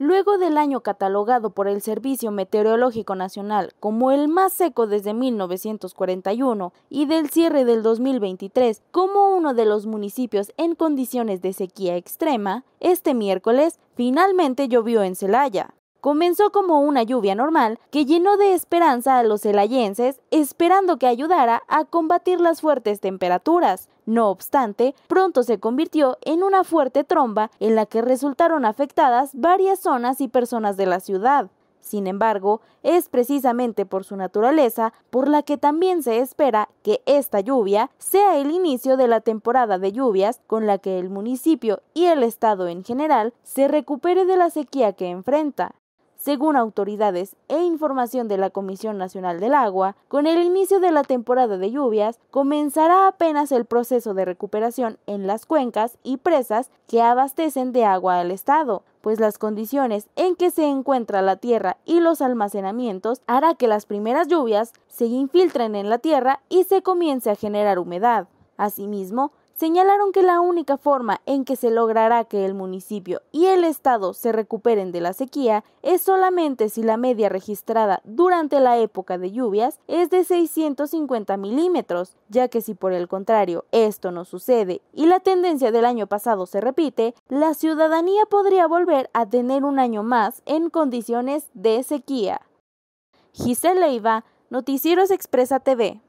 Luego del año catalogado por el Servicio Meteorológico Nacional como el más seco desde 1941 y del cierre del 2023 como uno de los municipios en condiciones de sequía extrema, este miércoles finalmente llovió en Celaya. Comenzó como una lluvia normal que llenó de esperanza a los celayenses, esperando que ayudara a combatir las fuertes temperaturas. No obstante, pronto se convirtió en una fuerte tromba en la que resultaron afectadas varias zonas y personas de la ciudad. Sin embargo, es precisamente por su naturaleza por la que también se espera que esta lluvia sea el inicio de la temporada de lluvias con la que el municipio y el estado en general se recupere de la sequía que enfrenta según autoridades e información de la Comisión Nacional del Agua, con el inicio de la temporada de lluvias comenzará apenas el proceso de recuperación en las cuencas y presas que abastecen de agua al Estado, pues las condiciones en que se encuentra la tierra y los almacenamientos hará que las primeras lluvias se infiltren en la tierra y se comience a generar humedad. Asimismo, señalaron que la única forma en que se logrará que el municipio y el Estado se recuperen de la sequía es solamente si la media registrada durante la época de lluvias es de 650 milímetros, ya que si por el contrario esto no sucede y la tendencia del año pasado se repite, la ciudadanía podría volver a tener un año más en condiciones de sequía. Giselle Leiva, Noticieros Expresa TV.